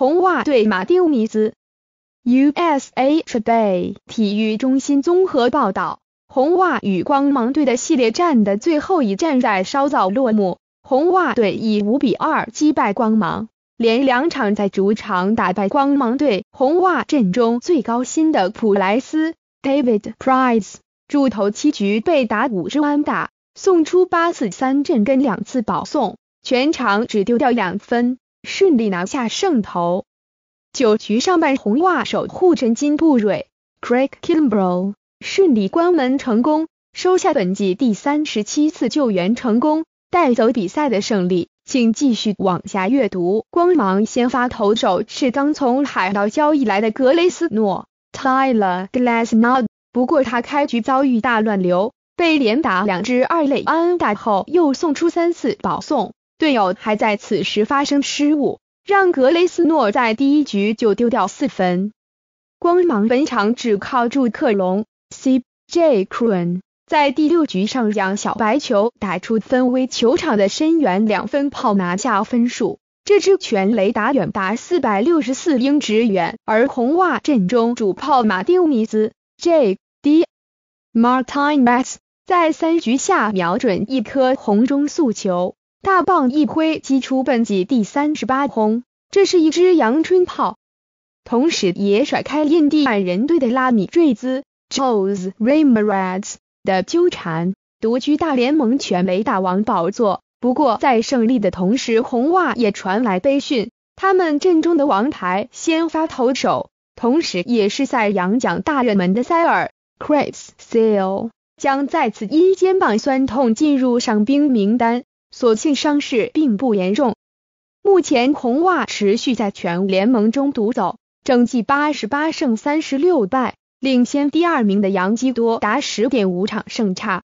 红袜队马丁尼兹。u s a Today 体育中心综合报道）：红袜与光芒队的系列战的最后一站在稍早落幕，红袜队以五比二击败光芒，连两场在主场打败光芒队。红袜阵中最高薪的普莱斯 （David Price） 主投七局被打五支安打，送出八次三振跟两次保送，全场只丢掉两分。顺利拿下胜投，九局上半红袜守护神金布瑞 （Craig Kimbrell） 顺利关门成功，收下本季第三十七次救援成功，带走比赛的胜利。请继续往下阅读。光芒先发投手是刚从海盗交易来的格雷斯诺 （Tyler Glassnod），不过他开局遭遇大乱流，被连打两支二垒安打后，又送出三次保送。队友还在此时发生失误，让格雷斯诺在第一局就丢掉四分。光芒本场只靠住克隆 CJ k r o e n 在第六局上将小白球打出，分为球场的深远两分炮拿下分数。这支全雷达远达四百六十四英尺远，而红袜阵中主炮马丁尼兹 J D m a r t i n Max 在三局下瞄准一颗红中速球。大棒一挥，击出本季第三十八轰，这是一支阳春炮，同时也甩开印第安人队的拉米瑞兹 （Jose Ramirez） 的纠缠，独居大联盟全垒打王宝座。不过在胜利的同时，红袜也传来悲讯，他们阵中的王牌先发投手，同时也是赛扬奖大热门的塞尔 （Chris Sale） 将再次因肩膀酸痛进入伤兵名单。所幸伤势并不严重。目前红袜持续在全联盟中独走，整季八十八胜三十六败，领先第二名的杨基多达十点五场胜差。